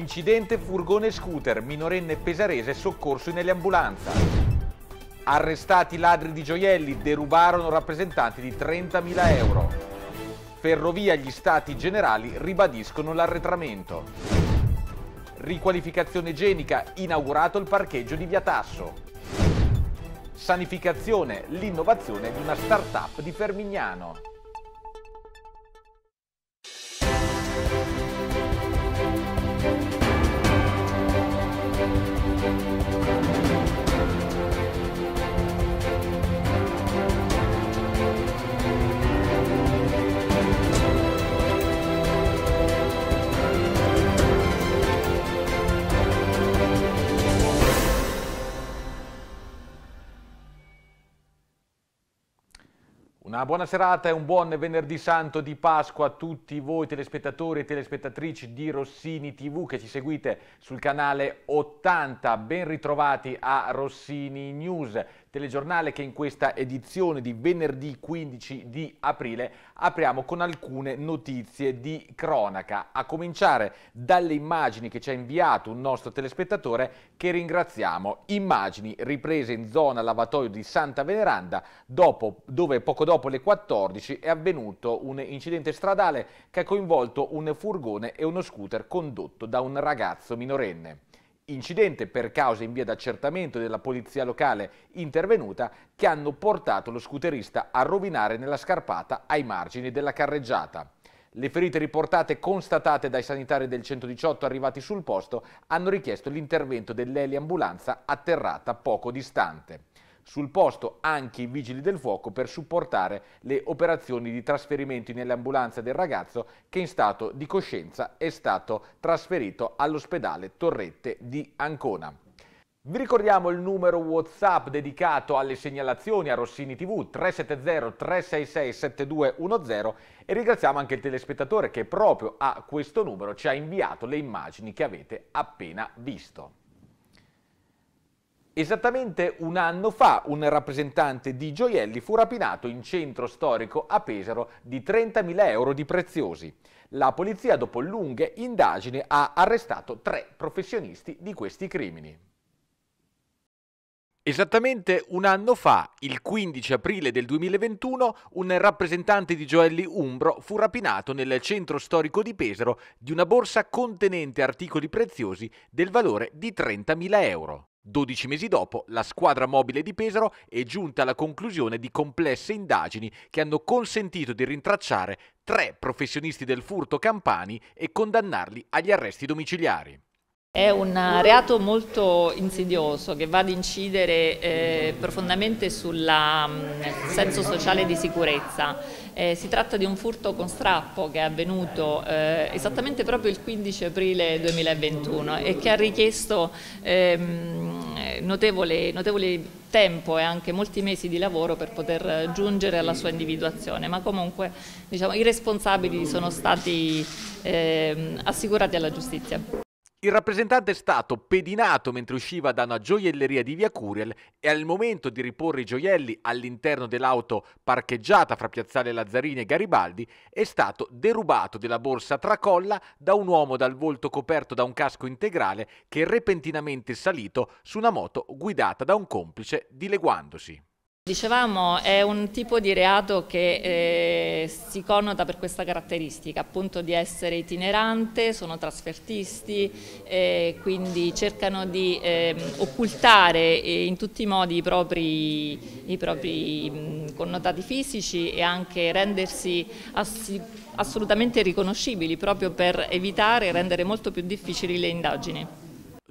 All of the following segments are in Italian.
Incidente furgone scooter, minorenne pesarese soccorso nelle eliambulanza. Arrestati ladri di gioielli derubarono rappresentanti di 30.000 euro. Ferrovia gli stati generali ribadiscono l'arretramento. Riqualificazione igienica, inaugurato il parcheggio di Via Tasso. Sanificazione, l'innovazione di una start-up di Fermignano. Una buona serata e un buon venerdì santo di Pasqua a tutti voi telespettatori e telespettatrici di Rossini TV che ci seguite sul canale 80. Ben ritrovati a Rossini News telegiornale che in questa edizione di venerdì 15 di aprile apriamo con alcune notizie di cronaca, a cominciare dalle immagini che ci ha inviato un nostro telespettatore che ringraziamo. Immagini riprese in zona lavatoio di Santa Veneranda dopo, dove poco dopo le 14 è avvenuto un incidente stradale che ha coinvolto un furgone e uno scooter condotto da un ragazzo minorenne incidente per cause in via d'accertamento della polizia locale intervenuta che hanno portato lo scooterista a rovinare nella scarpata ai margini della carreggiata. Le ferite riportate constatate dai sanitari del 118 arrivati sul posto hanno richiesto l'intervento dell'eliambulanza atterrata poco distante sul posto anche i vigili del fuoco per supportare le operazioni di trasferimento nell'ambulanza del ragazzo che in stato di coscienza è stato trasferito all'ospedale Torrette di Ancona. Vi ricordiamo il numero WhatsApp dedicato alle segnalazioni a Rossini TV 370 366 7210 e ringraziamo anche il telespettatore che proprio a questo numero ci ha inviato le immagini che avete appena visto. Esattamente un anno fa un rappresentante di gioielli fu rapinato in centro storico a Pesaro di 30.000 euro di preziosi. La polizia dopo lunghe indagini ha arrestato tre professionisti di questi crimini. Esattamente un anno fa, il 15 aprile del 2021, un rappresentante di gioielli Umbro fu rapinato nel centro storico di Pesaro di una borsa contenente articoli preziosi del valore di 30.000 euro. Dodici mesi dopo, la squadra mobile di Pesaro è giunta alla conclusione di complesse indagini che hanno consentito di rintracciare tre professionisti del furto campani e condannarli agli arresti domiciliari. È un reato molto insidioso che va ad incidere eh, profondamente mm, sul senso sociale di sicurezza. Eh, si tratta di un furto con strappo che è avvenuto eh, esattamente proprio il 15 aprile 2021 e che ha richiesto ehm, notevole, notevole tempo e anche molti mesi di lavoro per poter giungere alla sua individuazione, ma comunque diciamo, i responsabili sono stati ehm, assicurati alla giustizia. Il rappresentante è stato pedinato mentre usciva da una gioielleria di via Curiel e al momento di riporre i gioielli all'interno dell'auto parcheggiata fra Piazzale Lazzarini e Garibaldi è stato derubato della borsa tracolla da un uomo dal volto coperto da un casco integrale che è repentinamente salito su una moto guidata da un complice dileguandosi. Dicevamo è un tipo di reato che eh, si connota per questa caratteristica appunto di essere itinerante, sono trasfertisti, eh, quindi cercano di ehm, eh, occultare in tutti i modi i propri, i propri mh, mm, connotati fisici e anche rendersi assi, assolutamente riconoscibili proprio per evitare e rendere molto più difficili le indagini.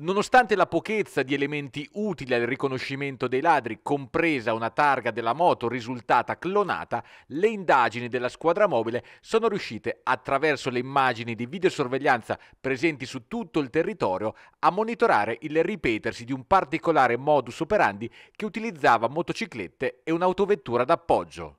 Nonostante la pochezza di elementi utili al riconoscimento dei ladri, compresa una targa della moto risultata clonata, le indagini della squadra mobile sono riuscite, attraverso le immagini di videosorveglianza presenti su tutto il territorio, a monitorare il ripetersi di un particolare modus operandi che utilizzava motociclette e un'autovettura d'appoggio.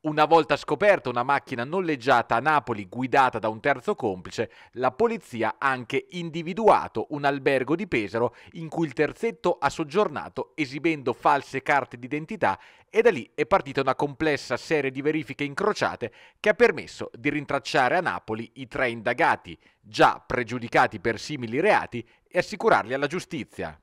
Una volta scoperta una macchina noleggiata a Napoli guidata da un terzo complice, la polizia ha anche individuato un albergo di Pesaro in cui il terzetto ha soggiornato esibendo false carte d'identità e da lì è partita una complessa serie di verifiche incrociate che ha permesso di rintracciare a Napoli i tre indagati, già pregiudicati per simili reati, e assicurarli alla giustizia.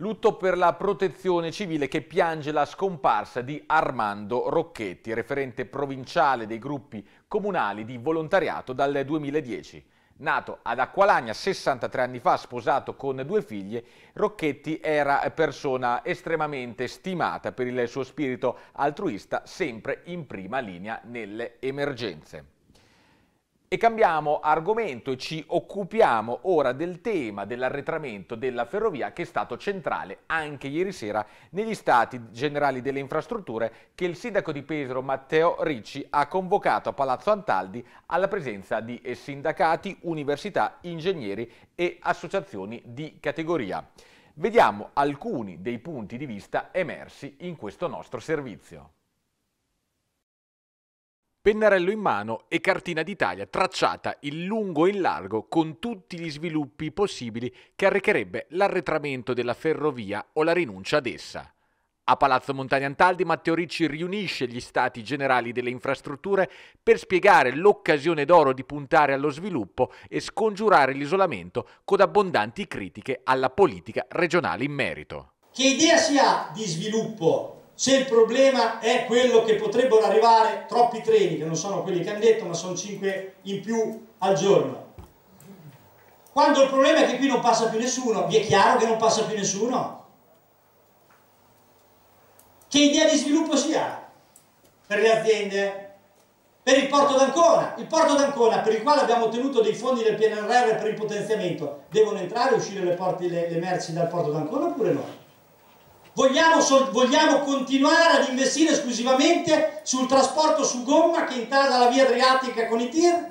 Lutto per la protezione civile che piange la scomparsa di Armando Rocchetti, referente provinciale dei gruppi comunali di volontariato dal 2010. Nato ad Acqualagna 63 anni fa, sposato con due figlie, Rocchetti era persona estremamente stimata per il suo spirito altruista, sempre in prima linea nelle emergenze. E cambiamo argomento e ci occupiamo ora del tema dell'arretramento della ferrovia che è stato centrale anche ieri sera negli stati generali delle infrastrutture che il sindaco di Pesaro Matteo Ricci ha convocato a Palazzo Antaldi alla presenza di sindacati, università, ingegneri e associazioni di categoria. Vediamo alcuni dei punti di vista emersi in questo nostro servizio. Pennarello in mano e cartina d'Italia tracciata in lungo e in largo con tutti gli sviluppi possibili che arrecherebbe l'arretramento della ferrovia o la rinuncia ad essa. A Palazzo Montagna Antaldi Matteo Ricci riunisce gli stati generali delle infrastrutture per spiegare l'occasione d'oro di puntare allo sviluppo e scongiurare l'isolamento con abbondanti critiche alla politica regionale in merito. Che idea si ha di sviluppo se il problema è quello che potrebbero arrivare troppi treni, che non sono quelli che hanno detto, ma sono 5 in più al giorno. Quando il problema è che qui non passa più nessuno, vi è chiaro che non passa più nessuno? Che idea di sviluppo si ha per le aziende? Per il porto d'Ancona, il porto d'Ancona per il quale abbiamo ottenuto dei fondi del PNRR per il potenziamento, devono entrare e uscire le, porti, le, le merci dal porto d'Ancona oppure no? Vogliamo, vogliamo, continuare ad investire esclusivamente sul trasporto su gomma che intrada la via Adriatica con i tir?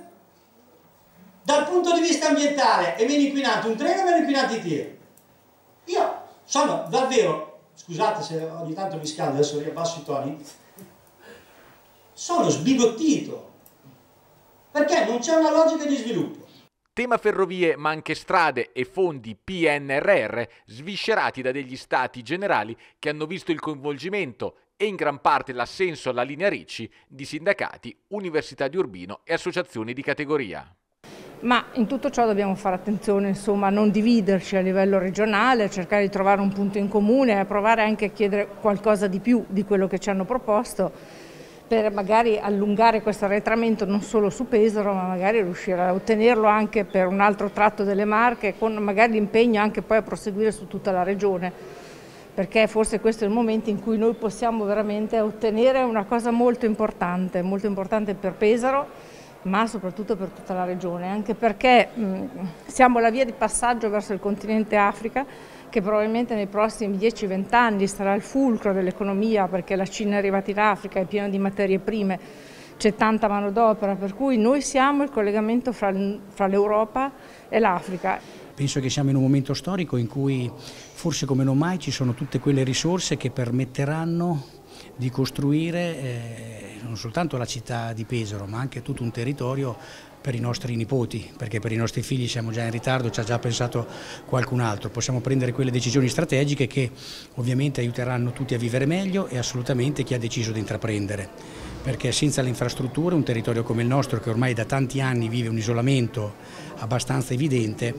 Dal punto di vista ambientale è meno inquinante un treno e meno inquinante i tir? Io sono davvero, scusate se ogni tanto mi scaldo, adesso riabbasso i toni, sono sbigottito perché non c'è una logica di sviluppo tema ferrovie ma anche strade e fondi PNRR sviscerati da degli stati generali che hanno visto il coinvolgimento e in gran parte l'assenso alla linea Ricci di sindacati, università di Urbino e associazioni di categoria. Ma in tutto ciò dobbiamo fare attenzione insomma, a non dividerci a livello regionale, a cercare di trovare un punto in comune, a provare anche a chiedere qualcosa di più di quello che ci hanno proposto per magari allungare questo arretramento non solo su Pesaro ma magari riuscire a ottenerlo anche per un altro tratto delle Marche con magari l'impegno anche poi a proseguire su tutta la regione perché forse questo è il momento in cui noi possiamo veramente ottenere una cosa molto importante, molto importante per Pesaro ma soprattutto per tutta la regione anche perché mh, siamo la via di passaggio verso il continente Africa che probabilmente nei prossimi 10-20 anni sarà il fulcro dell'economia perché la Cina è arrivata in Africa, è piena di materie prime, c'è tanta manodopera, per cui noi siamo il collegamento fra, fra l'Europa e l'Africa. Penso che siamo in un momento storico in cui forse come non mai ci sono tutte quelle risorse che permetteranno di costruire eh, non soltanto la città di Pesaro ma anche tutto un territorio per i nostri nipoti, perché per i nostri figli siamo già in ritardo, ci ha già pensato qualcun altro, possiamo prendere quelle decisioni strategiche che ovviamente aiuteranno tutti a vivere meglio e assolutamente chi ha deciso di intraprendere, perché senza le infrastrutture un territorio come il nostro che ormai da tanti anni vive un isolamento abbastanza evidente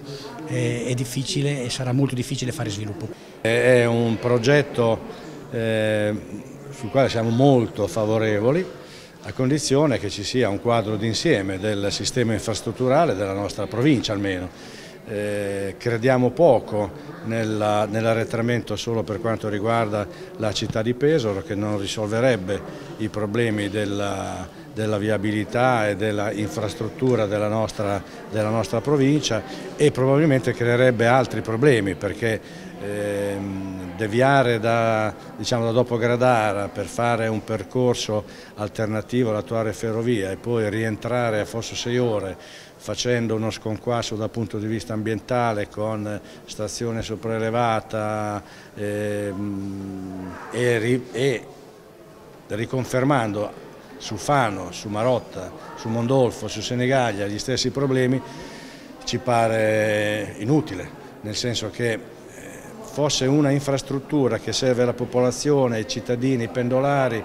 eh, è difficile e sarà molto difficile fare sviluppo. È un progetto eh sul quale siamo molto favorevoli, a condizione che ci sia un quadro d'insieme del sistema infrastrutturale della nostra provincia almeno. Eh, crediamo poco nella, nell'arretramento solo per quanto riguarda la città di Pesaro che non risolverebbe i problemi della, della viabilità e della infrastruttura della nostra, della nostra, provincia e probabilmente creerebbe altri problemi perché ehm, deviare da, diciamo, da dopo Gradara per fare un percorso alternativo all'attuale ferrovia e poi rientrare a Fosso 6 ore facendo uno sconquasso dal punto di vista ambientale con stazione sopraelevata ehm, e, e, e riconfermando su Fano, su Marotta, su Mondolfo, su Senegaglia gli stessi problemi ci pare inutile, nel senso che fosse una infrastruttura che serve alla popolazione, ai cittadini, ai pendolari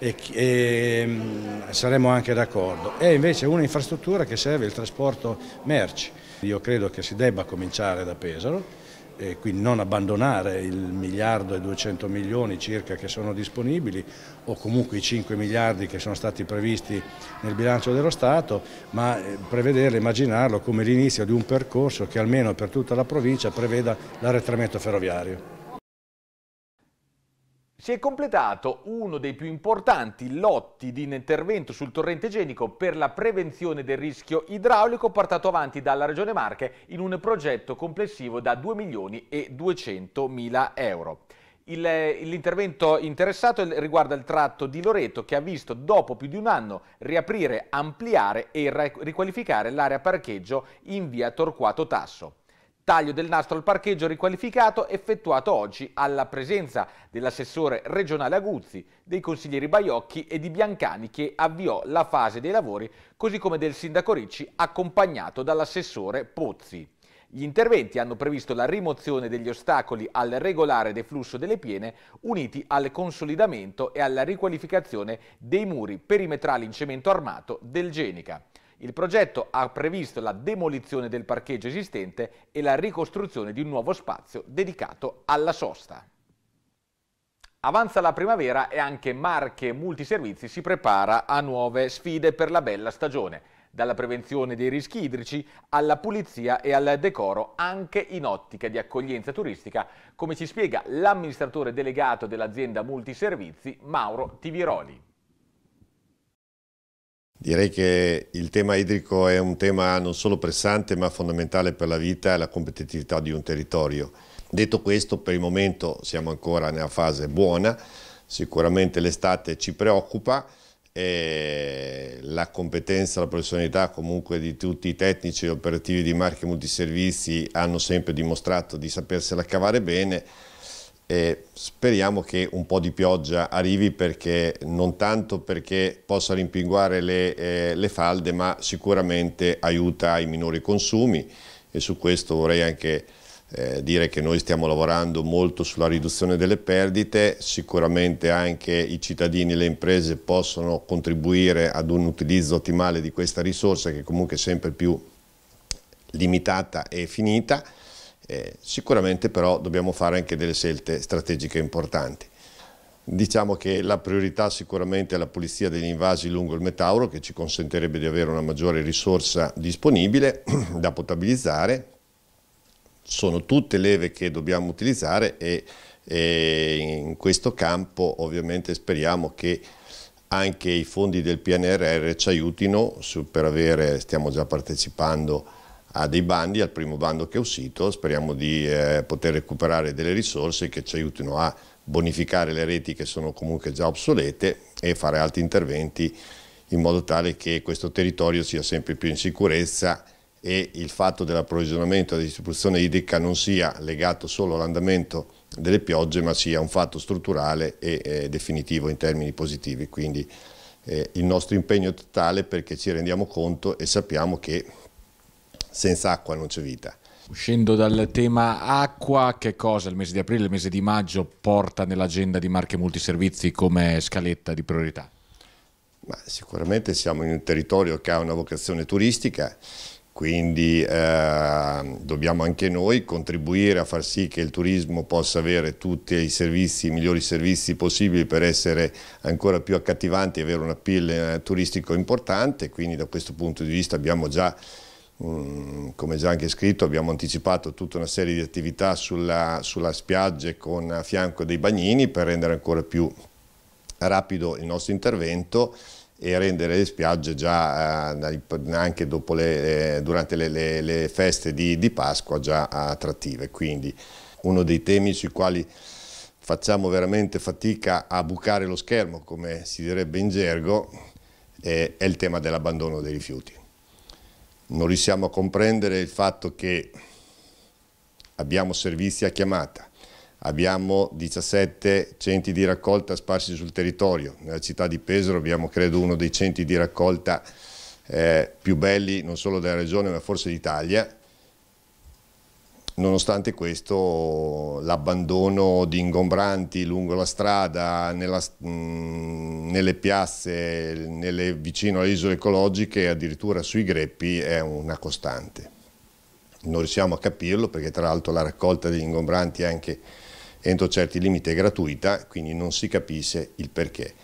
e, e mm, saremmo anche d'accordo. È invece un'infrastruttura che serve al trasporto merci io credo che si debba cominciare da Pesaro e quindi non abbandonare il miliardo e 200 milioni circa che sono disponibili o comunque i 5 miliardi che sono stati previsti nel bilancio dello Stato, ma eh, prevederlo, immaginarlo come l'inizio di un percorso che almeno per tutta la provincia preveda l'arretramento ferroviario si è completato uno dei più importanti lotti di intervento sul torrente genico per la prevenzione del rischio idraulico portato avanti dalla Regione Marche in un progetto complessivo da 2 milioni e 200 mila euro. Eh, l'intervento interessato riguarda il tratto di Loreto che ha visto dopo più di un anno riaprire, ampliare e riqualificare l'area parcheggio in via Torquato Tasso. Taglio del nastro al parcheggio riqualificato effettuato oggi alla presenza dell'assessore regionale Aguzzi, dei consiglieri Baiocchi e di Biancani che avviò la fase dei lavori, così come del sindaco Ricci accompagnato dall'assessore Pozzi. Gli interventi hanno previsto la rimozione degli ostacoli al regolare deflusso delle piene uniti al consolidamento e alla riqualificazione dei muri perimetrali in cemento armato del Genica. Il progetto ha previsto la demolizione del parcheggio esistente e la ricostruzione di un nuovo spazio dedicato alla sosta. Avanza la primavera e anche Marche Multiservizi si prepara a nuove sfide per la bella stagione, dalla prevenzione dei rischi idrici alla pulizia e al decoro anche in ottica di accoglienza turistica, come ci spiega l'amministratore delegato dell'azienda Multiservizi Mauro Tiviroli. Direi che il tema idrico è un tema non solo pressante ma fondamentale per la vita e la competitività di un territorio. Detto questo, per il momento siamo ancora nella fase buona, sicuramente l'estate ci preoccupa, e la competenza, la professionalità comunque di tutti i tecnici e operativi di marche multiservizi hanno sempre dimostrato di sapersela cavare bene, e speriamo che un po' di pioggia arrivi perché non tanto perché possa rimpinguare le, eh, le falde ma sicuramente aiuta ai minori consumi e su questo vorrei anche eh, dire che noi stiamo lavorando molto sulla riduzione delle perdite, sicuramente anche i cittadini e le imprese possono contribuire ad un utilizzo ottimale di questa risorsa che comunque è sempre più limitata e finita eh, sicuramente però dobbiamo fare anche delle scelte strategiche importanti. Diciamo che la priorità sicuramente è la pulizia degli invasi lungo il Metauro che ci consentirebbe di avere una maggiore risorsa disponibile da potabilizzare. Sono tutte leve che dobbiamo utilizzare e, e in questo campo ovviamente speriamo che anche i fondi del PNRR ci aiutino per avere, stiamo già partecipando a a dei bandi, al primo bando che è uscito, speriamo di eh, poter recuperare delle risorse che ci aiutino a bonificare le reti che sono comunque già obsolete e fare altri interventi in modo tale che questo territorio sia sempre più in sicurezza e il fatto dell'approvvigionamento e della distribuzione idrica non sia legato solo all'andamento delle piogge ma sia un fatto strutturale e eh, definitivo in termini positivi. Quindi eh, il nostro impegno è totale perché ci rendiamo conto e sappiamo che senza acqua non c'è vita. Uscendo dal tema acqua, che cosa il mese di aprile il mese di maggio porta nell'agenda di Marche Multiservizi come scaletta di priorità? Ma sicuramente siamo in un territorio che ha una vocazione turistica, quindi eh, dobbiamo anche noi contribuire a far sì che il turismo possa avere tutti i servizi, i migliori servizi possibili per essere ancora più accattivanti e avere un appeal eh, turistico importante, quindi da questo punto di vista abbiamo già Mm, come già anche scritto abbiamo anticipato tutta una serie di attività sulla, sulla spiagge con a fianco dei bagnini per rendere ancora più rapido il nostro intervento e rendere le spiagge già eh, anche le, durante le, le, le feste di, di, Pasqua già attrattive. Quindi uno dei temi sui quali facciamo veramente fatica a bucare lo schermo, come si direbbe in gergo, eh, è il tema dell'abbandono dei rifiuti non riusciamo a comprendere il fatto che abbiamo servizi a chiamata, abbiamo 17 centri di raccolta sparsi sul territorio, nella città di Pesaro abbiamo credo uno dei centri di raccolta eh, più belli non solo della regione ma forse d'Italia, Nonostante questo l'abbandono di ingombranti lungo la strada, nella, mh, mm, nelle piazze, nelle, vicino alle isole ecologiche, addirittura sui greppi è una costante. Non riusciamo a capirlo perché tra l'altro la raccolta degli ingombranti è anche entro certi limiti è gratuita, quindi non si capisce il perché.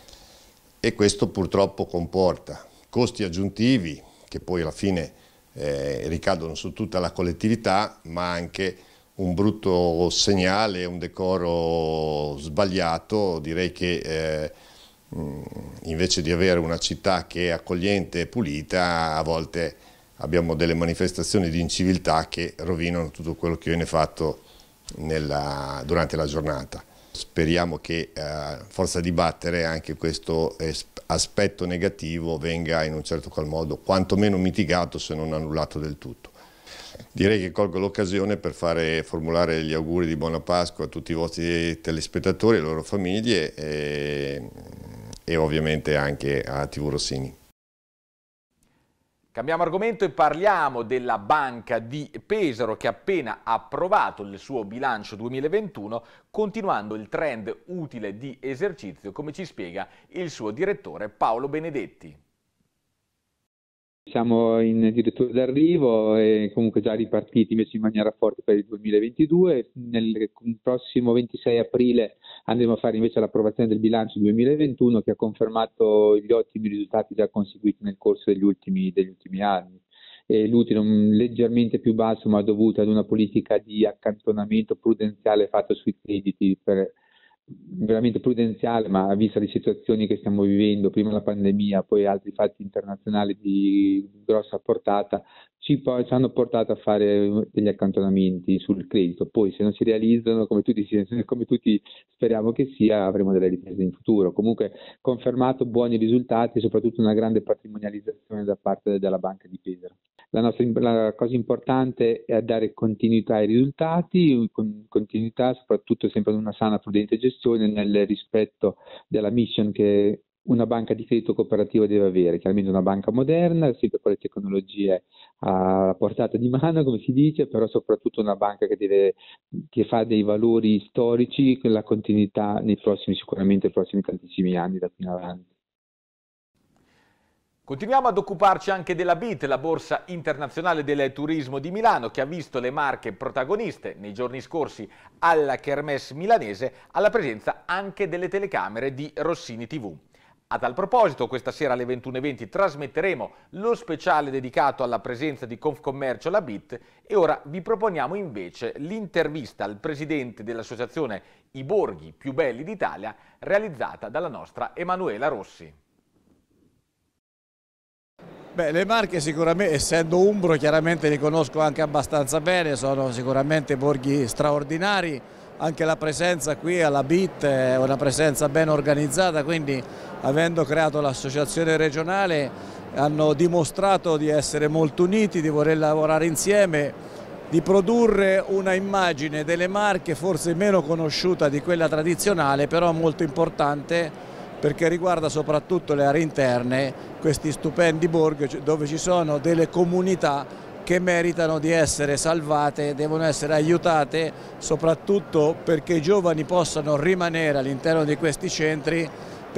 E questo purtroppo comporta costi aggiuntivi che poi alla fine eh, ricadono su tutta la collettività, ma anche un brutto segnale, un decoro sbagliato, direi che eh, mm, invece di avere una città che è accogliente e pulita, a volte abbiamo delle manifestazioni di inciviltà che rovinano tutto quello che viene fatto nella, durante la giornata. Speriamo che eh, forza di battere anche questo eh, aspetto negativo venga in un certo qual modo quantomeno mitigato se non annullato del tutto. Direi che colgo l'occasione per fare, formulare gli auguri di buona Pasqua a tutti i vostri telespettatori, e le loro famiglie e, e ovviamente anche a TV Rossini. Cambiamo argomento e parliamo della Banca di Pesaro che ha appena approvato il suo bilancio 2021 continuando il trend utile di esercizio come ci spiega il suo direttore Paolo Benedetti. Siamo in direttore d'arrivo e comunque già ripartiti invece in maniera forte per il 2022. Nel prossimo 26 aprile Andremo a fare invece l'approvazione del bilancio 2021 che ha confermato gli ottimi risultati già conseguiti nel corso degli ultimi, degli ultimi anni. l'utile leggermente più basso ma dovuto ad una politica di accantonamento prudenziale fatta sui crediti per veramente prudenziale, ma a vista di situazioni che stiamo vivendo, prima la pandemia, poi altri fatti internazionali di grossa portata, ci, po- ci hanno portato a fare degli accantonamenti sul credito. Poi se non si realizzano, come tutti, come tutti speriamo che sia, avremo delle riprese in futuro. Comunque confermato buoni risultati e soprattutto una grande patrimonializzazione da parte della Banca di Pesaro. La, nostra, la cosa importante è dare continuità ai risultati, continuità soprattutto sempre ad una sana, prudente gestione gestione nel rispetto della mission che una banca di credito cooperativo deve avere, chiaramente una banca moderna, sempre con le tecnologie a portata di mano, come si dice, però soprattutto una banca che, deve, che fa dei valori storici con la continuità nei prossimi, sicuramente nei prossimi tantissimi anni da qui in avanti. Continuiamo ad occuparci anche della BIT, la Borsa Internazionale del Turismo di Milano, che ha visto le marche protagoniste nei giorni scorsi alla Kermesse milanese, alla presenza anche delle telecamere di Rossini TV. A tal proposito, questa sera alle 21.20 trasmetteremo lo speciale dedicato alla presenza di Confcommercio alla BIT e ora vi proponiamo invece l'intervista al presidente dell'associazione I Borghi più belli d'Italia realizzata dalla nostra Emanuela Rossi. Beh, le Marche sicuramente, essendo Umbro, chiaramente li conosco anche abbastanza bene, sono sicuramente borghi straordinari, anche la presenza qui alla BIT è una presenza ben organizzata, quindi avendo creato l'associazione regionale hanno dimostrato di essere molto uniti, di voler lavorare insieme, di produrre una immagine delle Marche forse meno conosciuta di quella tradizionale, però molto importante perché riguarda soprattutto le aree interne, questi stupendi borghi cioè dove ci sono delle comunità che meritano di essere salvate, devono essere aiutate soprattutto perché i giovani possano rimanere all'interno di questi centri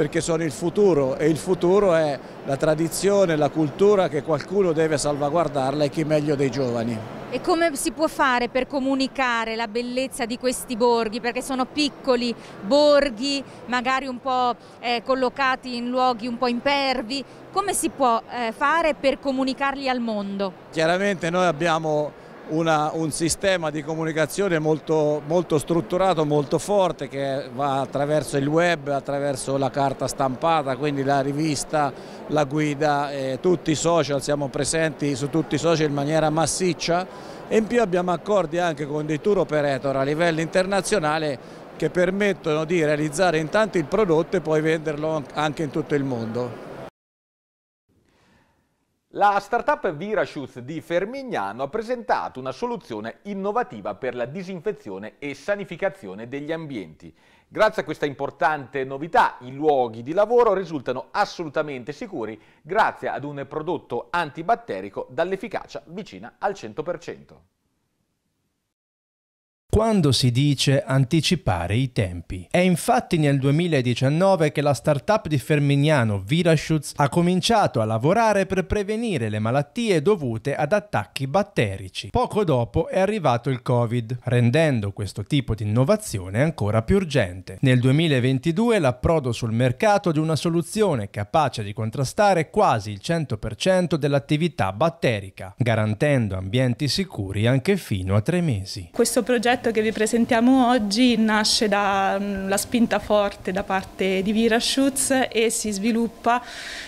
perché sono il futuro e il futuro è la tradizione, la cultura che qualcuno deve salvaguardarla e chi meglio dei giovani. E come si può fare per comunicare la bellezza di questi borghi? Perché sono piccoli borghi, magari un po' eh, collocati in luoghi un po' impervi. Come si può eh, fare per comunicarli al mondo? Chiaramente noi abbiamo una, un sistema di comunicazione molto, molto, strutturato, molto forte che va attraverso il web, attraverso la carta stampata, quindi la rivista, la guida, eh, tutti i social, siamo presenti su tutti i social in maniera massiccia e in più abbiamo accordi anche con dei tour operator a livello internazionale che permettono di realizzare intanto il prodotto e poi venderlo anche in tutto il mondo. La startup Virashoots di Fermignano ha presentato una soluzione innovativa per la disinfezione e sanificazione degli ambienti. Grazie a questa importante novità i luoghi di lavoro risultano assolutamente sicuri grazie ad un prodotto antibatterico dall'efficacia vicina al 100% quando si dice anticipare i tempi. È infatti nel 2019 che la startup di Fermignano Viraschutz ha cominciato a lavorare per prevenire le malattie dovute ad attacchi batterici. Poco dopo è arrivato il Covid, rendendo questo tipo di innovazione ancora più urgente. Nel 2022 l'approdo sul mercato di una soluzione capace di contrastare quasi il 100% dell'attività batterica, garantendo ambienti sicuri anche fino a tre mesi. Questo progetto progetto che vi presentiamo oggi nasce dalla mm, spinta forte da parte di Vira Schutz e si sviluppa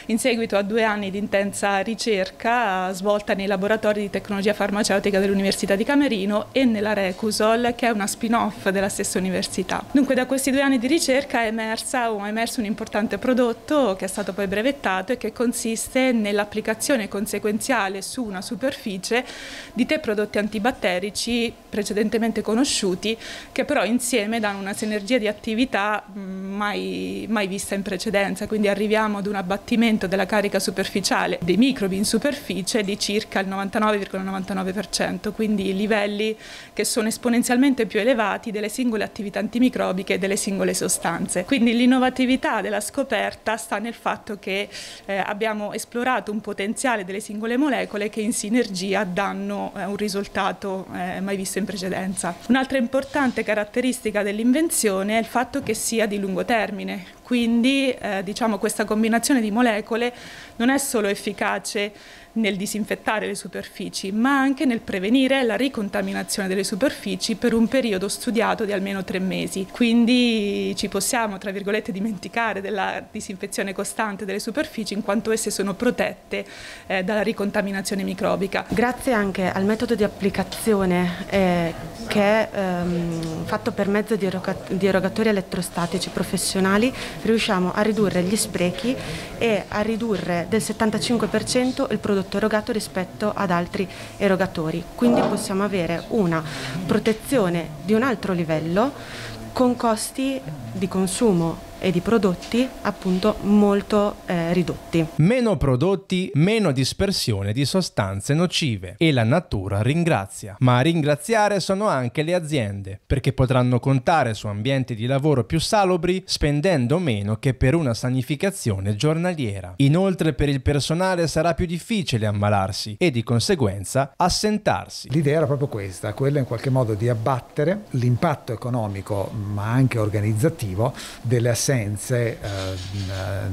in seguito a due anni di intensa ricerca svolta nei laboratori di tecnologia farmaceutica dell'Università di Camerino e nella Recusol che è una spin-off della stessa università. Dunque da questi due anni di ricerca è, emersa, è emerso un importante prodotto che è stato poi brevettato e che consiste nell'applicazione conseguenziale su una superficie di te prodotti antibatterici precedentemente conosciuti sconosciuti che però insieme danno una sinergia di attività mm, mai, mai vista in precedenza, quindi arriviamo ad un abbattimento della carica superficiale dei microbi in superficie di circa il 99,99%, quindi livelli che sono esponenzialmente più elevati delle singole attività antimicrobiche e delle singole sostanze. Quindi l'innovatività della scoperta sta nel fatto che eh, abbiamo esplorato un potenziale delle singole molecole che in sinergia danno eh, un risultato eh, mai visto in precedenza. Un'altra importante caratteristica dell'invenzione è il fatto che sia di lungo termine, quindi eh, diciamo, questa combinazione di molecole non è solo efficace nel disinfettare le superfici, ma anche nel prevenire la ricontaminazione delle superfici per un periodo studiato di almeno tre mesi. Quindi ci possiamo, tra virgolette, dimenticare della disinfezione costante delle superfici in quanto esse sono protette eh, dalla ricontaminazione microbica. Grazie anche al metodo di applicazione eh, che è ehm, fatto per mezzo di, di erogatori elettrostatici professionali, riusciamo a ridurre gli sprechi e a ridurre del 75% il prodotto prodotto erogato rispetto ad altri erogatori. Quindi possiamo avere una protezione di un altro livello con costi di consumo e di prodotti appunto molto eh, ridotti. Meno prodotti, meno dispersione di sostanze nocive e la natura ringrazia. Ma a ringraziare sono anche le aziende, perché potranno contare su ambienti di lavoro più salubri spendendo meno che per una sanificazione giornaliera. Inoltre per il personale sarà più difficile ammalarsi e di conseguenza assentarsi. L'idea era proprio questa, quella in qualche modo di abbattere l'impatto economico ma anche organizzativo delle assenze assenze eh,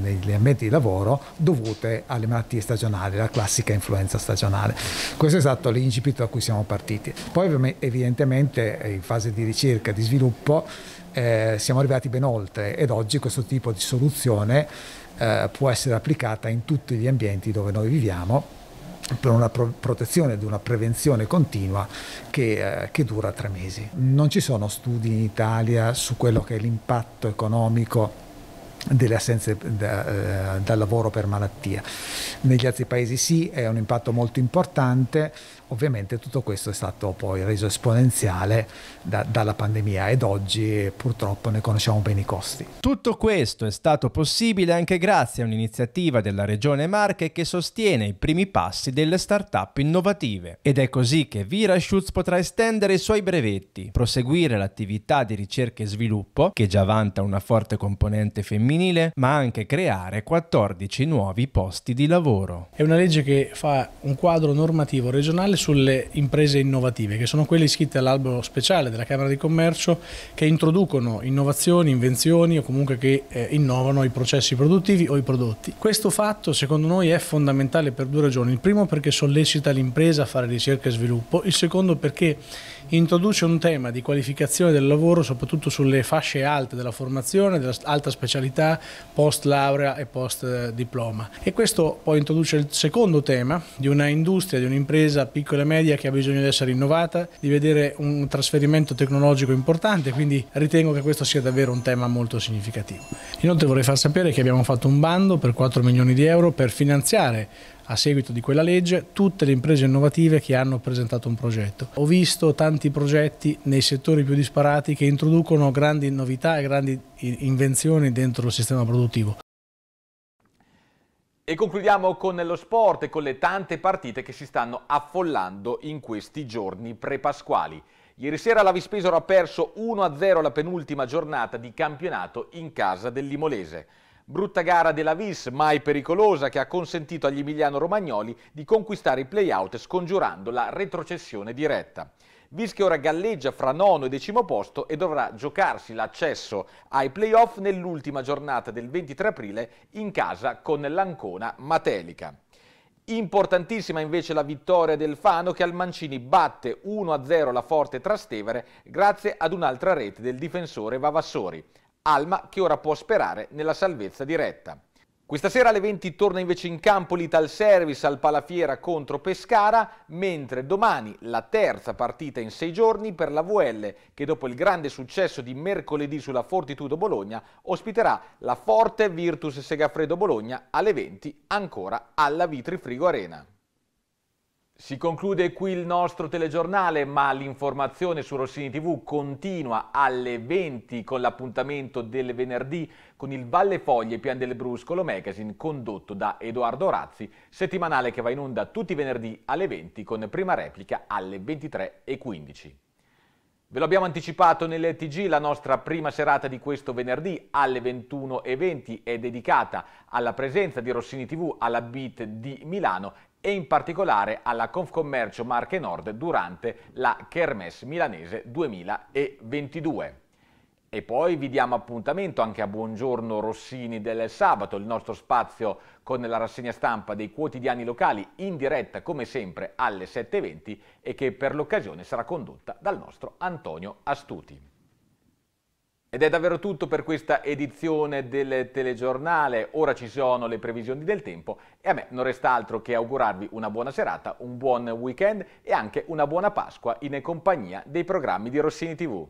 negli ambienti di lavoro dovute alle malattie stagionali, la classica influenza stagionale. Questo è stato l'incipit da cui siamo partiti. Poi evidentemente eh, in fase di ricerca, di sviluppo, eh, siamo arrivati ben oltre ed oggi questo tipo di soluzione eh, può essere applicata in tutti gli ambienti dove noi viviamo per una pro protezione ed una prevenzione continua che, eh, che, dura tre mesi. Non ci sono studi in Italia su quello che è l'impatto economico delle assenze da, eh, dal lavoro per malattia. Negli altri paesi sì, è un impatto molto importante, Ovviamente tutto questo è stato poi reso esponenziale da, dalla pandemia ed oggi purtroppo ne conosciamo bene i costi. Tutto questo è stato possibile anche grazie a un'iniziativa della Regione Marche che sostiene i primi passi delle start-up innovative. Ed è così che Viraschutz potrà estendere i suoi brevetti, proseguire l'attività di ricerca e sviluppo, che già vanta una forte componente femminile, ma anche creare 14 nuovi posti di lavoro. È una legge che fa un quadro normativo regionale sulle imprese innovative, che sono quelle iscritte all'albero speciale della Camera di Commercio, che introducono innovazioni, invenzioni o comunque che eh, innovano i processi produttivi o i prodotti. Questo fatto secondo noi è fondamentale per due ragioni. Il primo perché sollecita l'impresa a fare ricerca e sviluppo, il secondo perché introduce un tema di qualificazione del lavoro soprattutto sulle fasce alte della formazione, dell'alta specialità, post laurea e post eh, diploma. E questo poi introduce il secondo tema di una industria, di un'impresa piccola e media che ha bisogno di essere innovata, di vedere un trasferimento tecnologico importante, quindi ritengo che questo sia davvero un tema molto significativo. Inoltre vorrei far sapere che abbiamo fatto un bando per 4 milioni di euro per finanziare a seguito di quella legge tutte le imprese innovative che hanno presentato un progetto. Ho visto tanti progetti nei settori più disparati che introducono grandi novità e grandi invenzioni dentro il sistema produttivo. E concludiamo con lo sport e con le tante partite che si stanno affollando in questi giorni prepasquali. Ieri sera la Vispesoro ha perso 1-0 la penultima giornata di campionato in casa del Limolese. Brutta gara della Vis, mai pericolosa, che ha consentito agli Emiliano-Romagnoli di conquistare i play-out scongiurando la retrocessione diretta. Vis che ora galleggia fra nono e decimo posto e dovrà giocarsi l'accesso ai play-off nell'ultima giornata del 23 aprile in casa con l'Ancona Matelica. Importantissima invece la vittoria del Fano che al Mancini batte 1-0 la Forte Trastevere grazie ad un'altra rete del difensore Vavassori. Alma che ora può sperare nella salvezza diretta. Questa sera alle 20 torna invece in campo l'Ital Service al Palafiera contro Pescara, mentre domani la terza partita in sei giorni per la VL che dopo il grande successo di mercoledì sulla Fortitudo Bologna ospiterà la forte Virtus Segafredo Bologna alle 20 ancora alla Vitri Frigo Arena. Si conclude qui il nostro telegiornale, ma l'informazione su Rossini TV continua alle 20 con l'appuntamento del venerdì con il Valle Foglie Pian del Bruscolo Magazine condotto da Edoardo Razzi, settimanale che va in onda tutti i venerdì alle 20 con prima replica alle 23.15. Ve lo abbiamo anticipato nelle TG, la nostra prima serata di questo venerdì alle 21.20 è dedicata alla presenza di Rossini TV alla Beat di Milano e in particolare alla Confcommercio Marche Nord durante la Kermesse Milanese 2022. E poi vi diamo appuntamento anche a Buongiorno Rossini del sabato, il nostro spazio con la rassegna stampa dei quotidiani locali in diretta come sempre alle 7.20 e che per l'occasione sarà condotta dal nostro Antonio Astuti. Ed è davvero tutto per questa edizione del telegiornale. Ora ci sono le previsioni del tempo e a me non resta altro che augurarvi una buona serata, un buon weekend e anche una buona Pasqua in compagnia dei programmi di Rossini TV.